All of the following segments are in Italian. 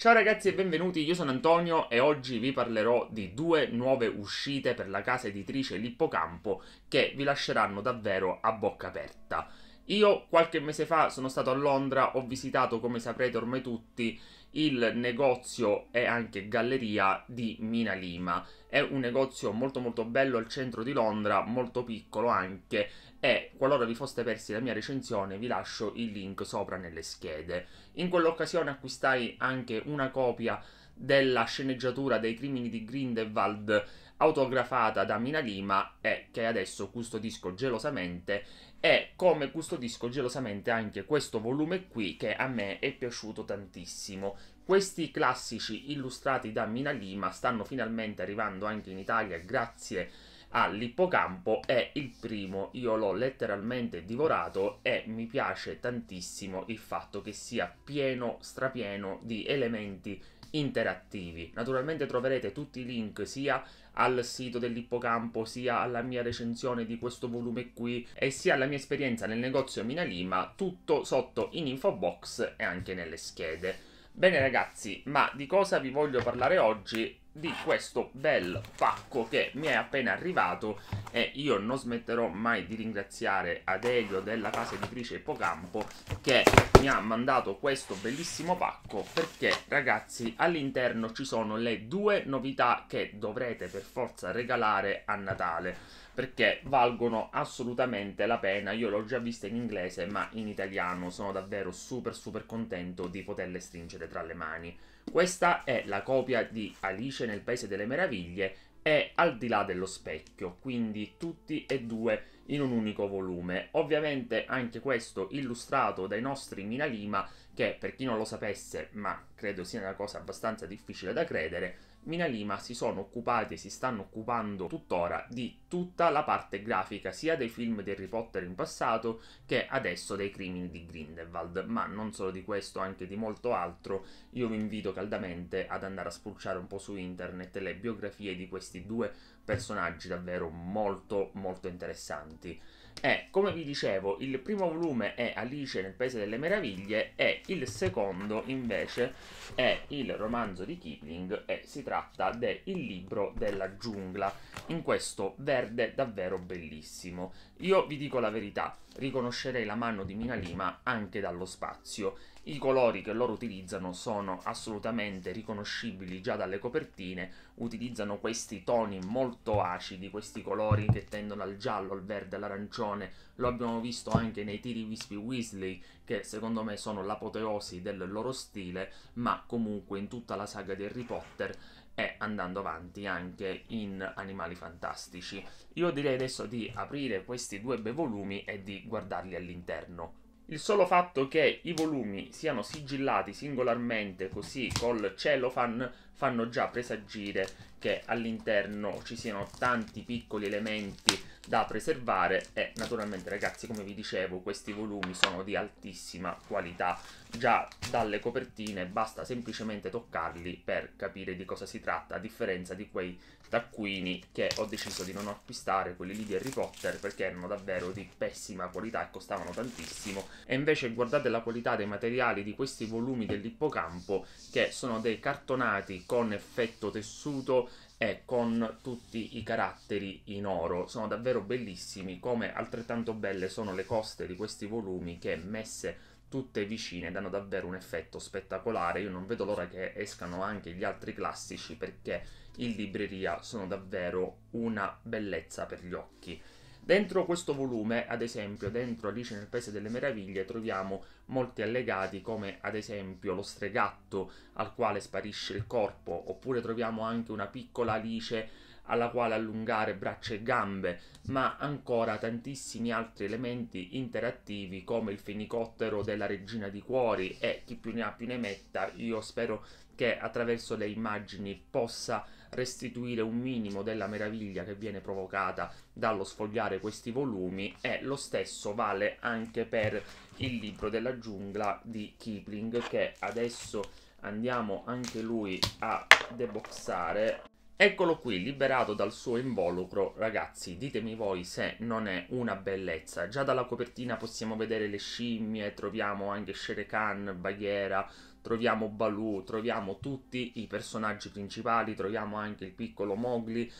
Ciao ragazzi e benvenuti, io sono Antonio e oggi vi parlerò di due nuove uscite per la casa editrice Lippocampo che vi lasceranno davvero a bocca aperta. Io qualche mese fa sono stato a Londra, ho visitato, come saprete ormai tutti, il negozio e anche galleria di Mina Lima. È un negozio molto molto bello al centro di Londra, molto piccolo anche, e qualora vi foste persi la mia recensione vi lascio il link sopra nelle schede. In quell'occasione acquistai anche una copia della sceneggiatura dei crimini di Grindelwald autografata da Mina Lima e che adesso custodisco gelosamente e come custodisco gelosamente anche questo volume qui che a me è piaciuto tantissimo. Questi classici illustrati da Mina Lima stanno finalmente arrivando anche in Italia grazie all'ippocampo è il primo, io l'ho letteralmente divorato e mi piace tantissimo il fatto che sia pieno, strapieno di elementi interattivi. Naturalmente troverete tutti i link sia al sito dell'ippocampo, sia alla mia recensione di questo volume qui e sia alla mia esperienza nel negozio Mina Lima, tutto sotto in info box e anche nelle schede. Bene ragazzi, ma di cosa vi voglio parlare oggi? di questo bel pacco che mi è appena arrivato e io non smetterò mai di ringraziare Adelio della casa editrice Ipocampo che mi ha mandato questo bellissimo pacco perché ragazzi all'interno ci sono le due novità che dovrete per forza regalare a Natale perché valgono assolutamente la pena. Io l'ho già vista in inglese, ma in italiano sono davvero super super contento di poterle stringere tra le mani. Questa è la copia di Alice nel Paese delle Meraviglie e Al di là dello specchio, quindi tutti e due in un unico volume. Ovviamente anche questo illustrato dai nostri Mina Lima, che per chi non lo sapesse, ma credo sia una cosa abbastanza difficile da credere, Mina Lima si sono occupati e si stanno occupando tuttora di tutta la parte grafica sia dei film di Harry Potter in passato che adesso dei crimini di Grindelwald, ma non solo di questo, anche di molto altro. Io vi invito caldamente ad andare a spulciare un po' su internet le biografie di questi due personaggi davvero molto molto interessanti. E eh, come vi dicevo, il primo volume è Alice nel Paese delle Meraviglie e il secondo invece è il romanzo di Kipling e si tratta del libro della giungla, in questo verde davvero bellissimo. Io vi dico la verità, riconoscerei la mano di Mina Lima anche dallo spazio i colori che loro utilizzano sono assolutamente riconoscibili già dalle copertine, utilizzano questi toni molto acidi, questi colori che tendono al giallo, al verde, all'arancione, lo abbiamo visto anche nei tiri Wispy Weasley, che secondo me sono l'apoteosi del loro stile, ma comunque in tutta la saga di Harry Potter e andando avanti anche in Animali Fantastici. Io direi adesso di aprire questi due bei volumi e di guardarli all'interno. Il solo fatto che i volumi siano sigillati singolarmente così col cellophane fanno già presagire che all'interno ci siano tanti piccoli elementi da preservare e naturalmente ragazzi come vi dicevo questi volumi sono di altissima qualità già dalle copertine basta semplicemente toccarli per capire di cosa si tratta a differenza di quei taccuini che ho deciso di non acquistare quelli lì di Harry Potter perché erano davvero di pessima qualità e costavano tantissimo e invece guardate la qualità dei materiali di questi volumi dell'ippocampo che sono dei cartonati con effetto tessuto e con tutti i caratteri in oro. Sono davvero bellissimi, come altrettanto belle sono le coste di questi volumi che messe tutte vicine danno davvero un effetto spettacolare. Io non vedo l'ora che escano anche gli altri classici perché in libreria sono davvero una bellezza per gli occhi. Dentro questo volume, ad esempio, dentro Alice nel Paese delle Meraviglie, troviamo molti allegati come ad esempio lo stregatto al quale sparisce il corpo, oppure troviamo anche una piccola Alice alla quale allungare braccia e gambe, ma ancora tantissimi altri elementi interattivi come il fenicottero della regina di cuori e chi più ne ha più ne metta, io spero che attraverso le immagini possa restituire un minimo della meraviglia che viene provocata dallo sfogliare questi volumi e lo stesso vale anche per il libro della giungla di Kipling che adesso andiamo anche lui a deboxare Eccolo qui, liberato dal suo involucro. Ragazzi, ditemi voi se non è una bellezza. Già dalla copertina possiamo vedere le scimmie, troviamo anche Sherekan, Baghera, troviamo Baloo, troviamo tutti i personaggi principali, troviamo anche il piccolo Mowgli.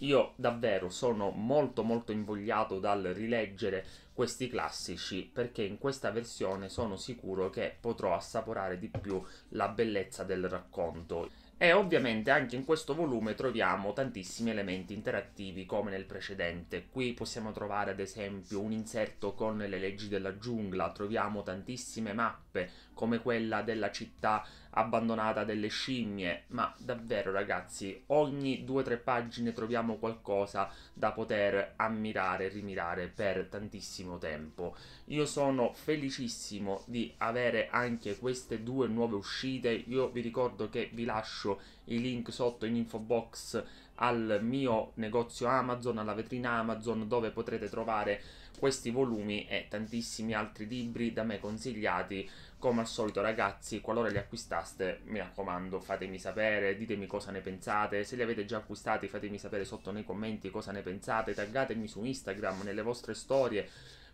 Io davvero sono molto molto invogliato dal rileggere questi classici perché in questa versione sono sicuro che potrò assaporare di più la bellezza del racconto. E ovviamente anche in questo volume troviamo tantissimi elementi interattivi come nel precedente. Qui possiamo trovare ad esempio un inserto con le leggi della giungla, troviamo tantissime mappe come quella della città abbandonata delle scimmie, ma davvero ragazzi, ogni 2-3 pagine troviamo qualcosa da poter ammirare e rimirare per tantissimo tempo. Io sono felicissimo di avere anche queste due nuove uscite, io vi ricordo che vi lascio i link sotto in info box al mio negozio Amazon, alla vetrina Amazon, dove potrete trovare questi volumi e tantissimi altri libri da me consigliati. Come al solito, ragazzi, qualora li acquistaste, mi raccomando, fatemi sapere, ditemi cosa ne pensate. Se li avete già acquistati, fatemi sapere sotto nei commenti cosa ne pensate. Taggatemi su Instagram, nelle vostre storie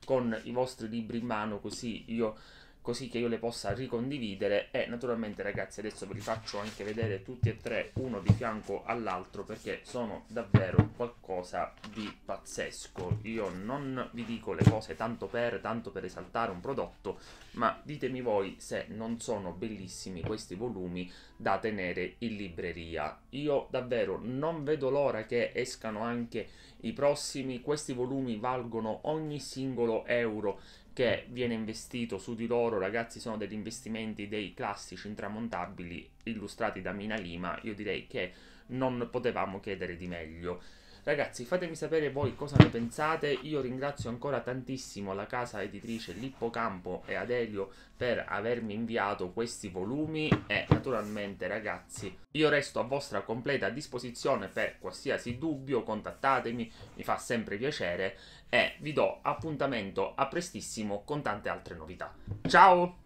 con i vostri libri in mano, così io così che io le possa ricondividere e naturalmente ragazzi adesso ve li faccio anche vedere tutti e tre uno di fianco all'altro perché sono davvero qualcosa di pazzesco io non vi dico le cose tanto per tanto per esaltare un prodotto ma ditemi voi se non sono bellissimi questi volumi da tenere in libreria io davvero non vedo l'ora che escano anche i prossimi, questi volumi valgono ogni singolo euro che viene investito su di loro, ragazzi, sono degli investimenti dei classici intramontabili illustrati da Mina Lima, io direi che non potevamo chiedere di meglio. Ragazzi, fatemi sapere voi cosa ne pensate. Io ringrazio ancora tantissimo la casa editrice Lippocampo e Adelio per avermi inviato questi volumi e naturalmente ragazzi io resto a vostra completa disposizione per qualsiasi dubbio, contattatemi, mi fa sempre piacere e vi do appuntamento a prestissimo con tante altre novità. Ciao!